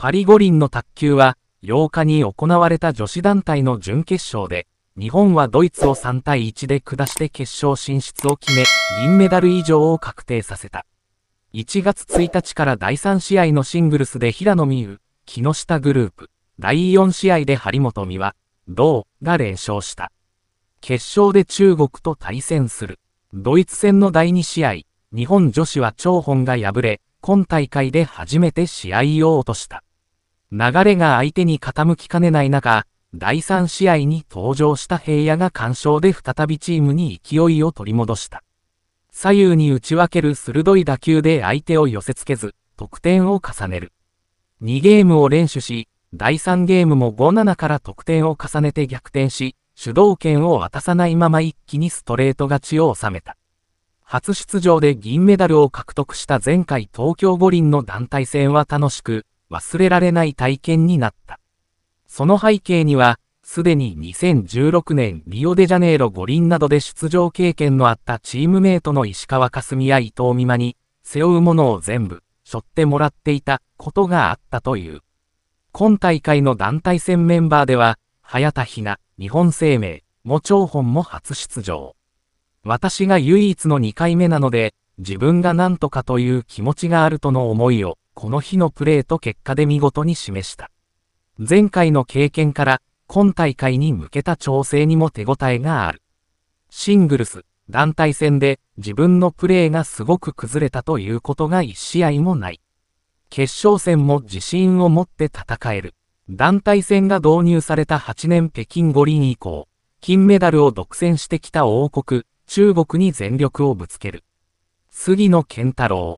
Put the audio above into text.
パリ五輪の卓球は、8日に行われた女子団体の準決勝で、日本はドイツを3対1で下して決勝進出を決め、銀メダル以上を確定させた。1月1日から第3試合のシングルスで平野美宇、木下グループ、第4試合で張本美和、銅が連勝した。決勝で中国と対戦する。ドイツ戦の第2試合、日本女子は張本が敗れ、今大会で初めて試合を落とした。流れが相手に傾きかねない中、第3試合に登場した平野が干渉で再びチームに勢いを取り戻した。左右に打ち分ける鋭い打球で相手を寄せ付けず、得点を重ねる。2ゲームを連取し、第3ゲームも5-7から得点を重ねて逆転し、主導権を渡さないまま一気にストレート勝ちを収めた。初出場で銀メダルを獲得した前回東京五輪の団体戦は楽しく、忘れられない体験になった。その背景には、すでに2016年リオデジャネイロ五輪などで出場経験のあったチームメイトの石川佳純や伊藤美誠に、背負うものを全部、背負ってもらっていたことがあったという。今大会の団体戦メンバーでは、早田ひな、日本生命、も長本も初出場。私が唯一の2回目なので、自分が何とかという気持ちがあるとの思いをこの日のプレーと結果で見事に示した。前回の経験から、今大会に向けた調整にも手応えがある。シングルス、団体戦で自分のプレーがすごく崩れたということが1試合もない。決勝戦も自信を持って戦える。団体戦が導入された8年北京五輪以降、金メダルを独占してきた王国、中国に全力をぶつける。杉野健太郎。